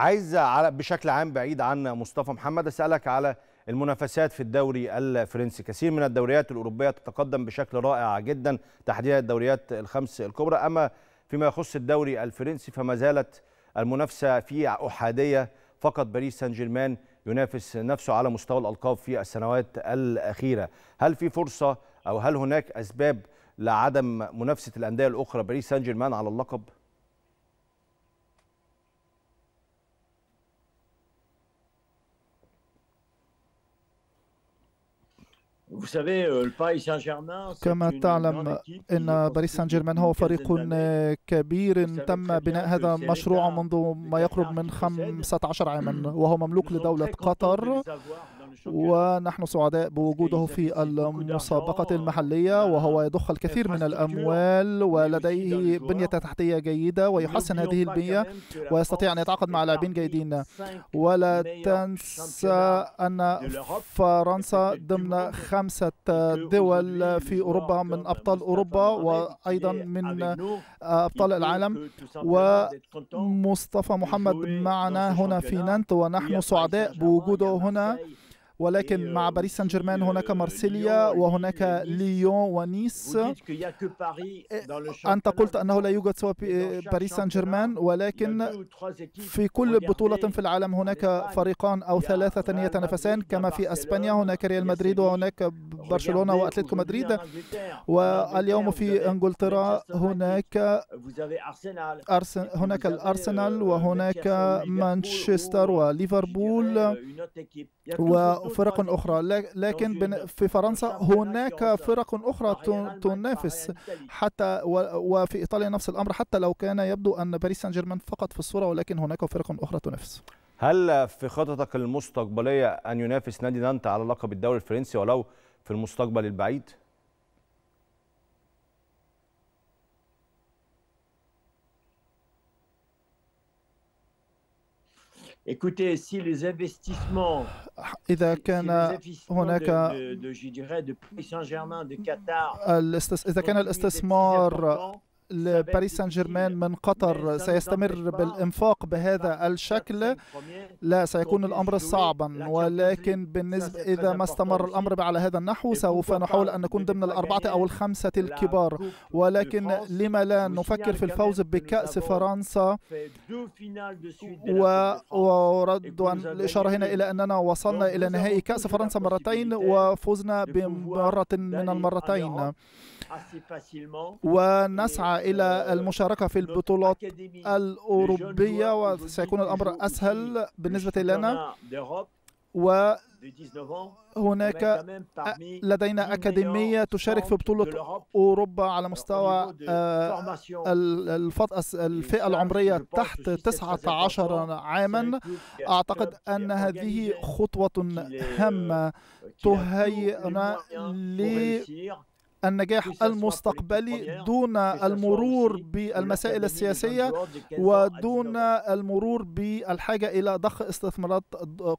عايز على بشكل عام بعيد عن مصطفى محمد اسالك على المنافسات في الدوري الفرنسي كثير من الدوريات الاوروبيه تتقدم بشكل رائع جدا تحديدا الدوريات الخمس الكبرى اما فيما يخص الدوري الفرنسي فما زالت المنافسه في احاديه فقط باريس سان جيرمان ينافس نفسه على مستوى الالقاب في السنوات الاخيره هل في فرصه او هل هناك اسباب لعدم منافسه الانديه الاخرى باريس سان جيرمان على اللقب Euh, كما تعلم أن باريس سان جيرمان هو فريق كبير تم بناء هذا المشروع منذ ما يقرب من 15 عاما وهو مملوك لدولة قطر ونحن سعداء بوجوده في المسابقة المحلية وهو يضخ الكثير من الأموال ولديه بنية تحتية جيدة ويحسن هذه البنية ويستطيع أن يتعاقد مع لاعبين جيدين ولا تنسى أن فرنسا ضمن خمس خمسة دول في أوروبا من أبطال أوروبا وأيضا من أبطال العالم آه، ومصطفى محمد معنا هنا في نانت ونحن سعداء بوجوده هنا ولكن مع euh, باريس سان جيرمان euh, هناك مارسيليا وهناك euh, ليون ونيس إيه، أنت قلت أنه لا يوجد سوى باريس سان جيرمان ولكن في كل بطولة في العالم هناك فريقان أو ثلاثة يتنافسان كما في أسبانيا هناك ريال مدريد وهناك برشلونة وأتلتيكو مدريد واليوم في إنجلترا هناك هناك الأرسنال وهناك مانشستر وليفربول و فرق أخرى لكن في فرنسا هناك فرق أخرى تنافس حتى وفي إيطاليا نفس الأمر حتى لو كان يبدو أن باريس سان جيرمان فقط في الصورة ولكن هناك فرق أخرى تنافس هل في خططك المستقبلية أن ينافس نادي نانت على لقب الدوري الفرنسي ولو في المستقبل البعيد؟ إذا كان هناك إذا كان الاستثمار لباريس سان جيرمان من قطر سيستمر بالإنفاق بهذا الشكل لا سيكون الأمر صعبا ولكن بالنسبة إذا ما استمر الأمر على هذا النحو سوف نحاول أن نكون ضمن الأربعة أو الخمسة الكبار ولكن لما لا نفكر في الفوز بكأس فرنسا وأرد الإشارة هنا إلى أننا وصلنا إلى نهائي كأس فرنسا مرتين وفزنا بمرة من المرتين ونسعى إلى المشاركة في البطولات الأوروبية وسيكون الأمر أسهل بالنسبة لنا وهناك لدينا أكاديمية تشارك في بطولة أوروبا على مستوى آه، الفئة العمرية تحت 19 عاما أعتقد أن هذه خطوة هامة تهيئنا النجاح المستقبلي دون المرور بالمسائل السياسية ودون المرور بالحاجة إلى ضخ استثمارات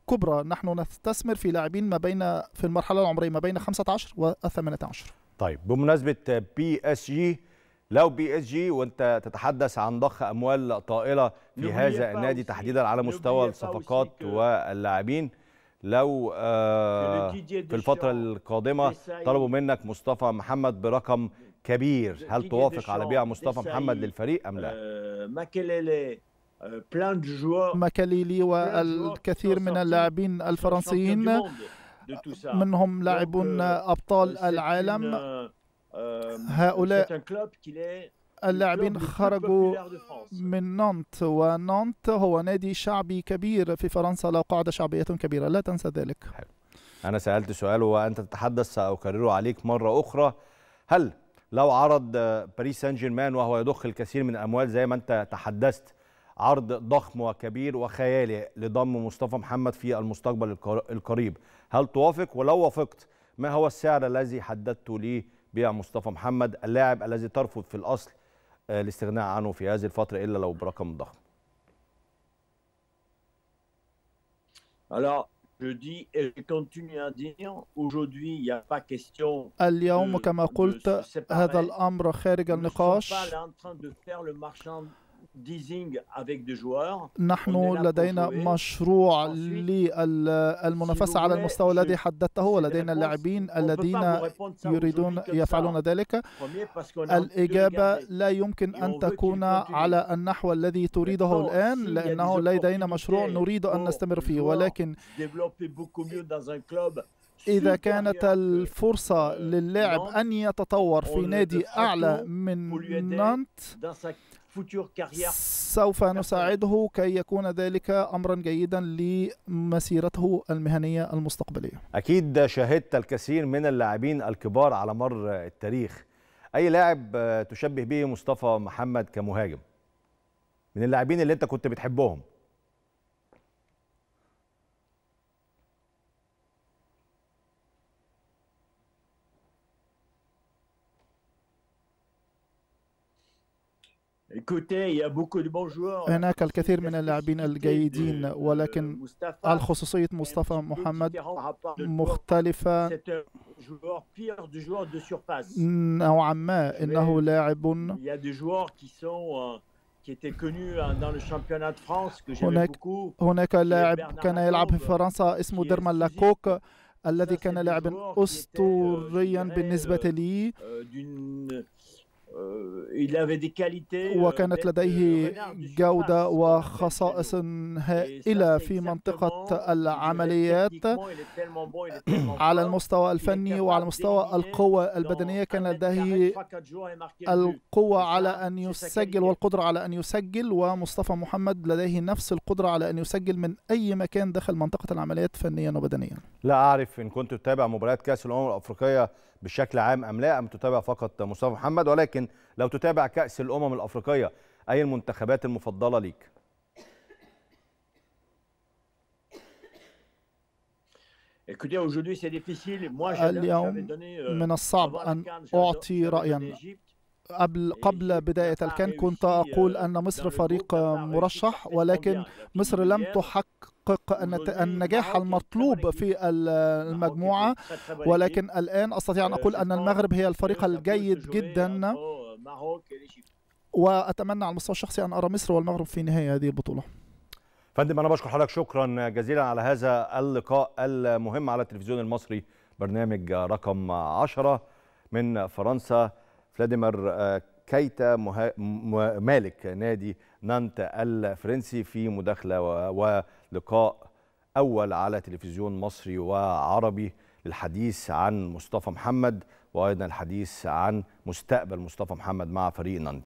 كبرى نحن نستثمر في لاعبين ما بين في المرحلة العمرية ما بين 15 و 18 طيب بمناسبة بي اس جي لو بي اس جي وانت تتحدث عن ضخ اموال طائله في هذا النادي تحديدا على مستوى الصفقات واللاعبين لو آه، في الفترة القادمة طلبوا منك مصطفى محمد برقم كبير هل توافق على بيع مصطفى محمد للفريق أم لا؟ آه، ماكاليلي آه، والكثير من اللاعبين الفرنسيين منهم لاعبون euh, أبطال العالم euh, euh, هؤلاء اللاعبين خرجوا من نانت ونانت هو نادي شعبي كبير في فرنسا له قاعدة شعبية كبيرة لا تنسى ذلك أنا سألت سؤال وأنت تتحدث سأكرره عليك مرة أخرى هل لو عرض باريس سان جيرمان وهو يضخ الكثير من الأموال زي ما أنت تحدثت عرض ضخم وكبير وخيالي لضم مصطفى محمد في المستقبل القريب هل توافق ولو وافقت ما هو السعر الذي حددته ليه بيع مصطفى محمد اللاعب الذي ترفض في الأصل آه، الاستغناء عنه في هذه الفترة إلا لو برقم ضخم اليوم كما قلت هذا الأمر خارج النقاش نحن لدينا مشروع للمنافسة على المستوى الذي حددته ولدينا اللاعبين الذين يريدون يفعلون ذلك الإجابة لا يمكن أن تكون على النحو الذي تريده الآن لأنه لدينا مشروع نريد أن نستمر فيه ولكن إذا كانت الفرصة euh, للاعب أن يتطور في نادي أعلى من نانت سوف نساعده كي يكون ذلك امرا جيدا لمسيرته المهنيه المستقبليه. اكيد شاهدت الكثير من اللاعبين الكبار على مر التاريخ. اي لاعب تشبه به مصطفى محمد كمهاجم؟ من اللاعبين اللي انت كنت بتحبهم. هناك الكثير من اللاعبين الجيدين euh, ولكن الخصوصية مصطفى محمد مختلفة نوعا ما إنه لاعب euh, euh, هناك هناك لاعب كان يلعب في فرنسا اسمه ديرمان لاكوك الذي كان لاعبا أسطوريا بالنسبة لي Euh, وكانت euh, لديه جودة وخصائص هائلة في منطقة العمليات على المستوى الفني وعلى مستوى القوة البدنية كان لديه القوة على أن يسجل والقدرة على أن يسجل ومصطفى محمد لديه نفس القدرة على أن يسجل من أي مكان داخل منطقة العمليات فنيا وبدنيا لا أعرف إن كنت تتابع مباريات كأس الأمم الأفريقية بشكل عام أم لا أم تتابع فقط مصطفى محمد ولكن لو تتابع كأس الأمم الأفريقية أي المنتخبات المفضلة ليك؟ آه، اليوم euh, من الصعب أن أعطي رأيا قبل قبل بداية الكن كنت أقول أن مصر فريق مرشح ولكن مصر لم تحقق النجاح المطلوب في المجموعة ولكن الآن أستطيع أن أقول أن المغرب هي الفريق الجيد جدا وأتمنى على المستوى الشخصي أن أرى مصر والمغرب في نهاية هذه البطولة فندم أنا بشكر حضرتك شكرا جزيلا على هذا اللقاء المهم على التلفزيون المصري برنامج رقم 10 من فرنسا فلاديمير آه، كيتا مالك نادي نانت الفرنسي في مداخلة ولقاء أول على تلفزيون مصري وعربي للحديث عن مصطفى محمد وأيضا الحديث عن مستقبل مصطفى محمد مع فريق نانت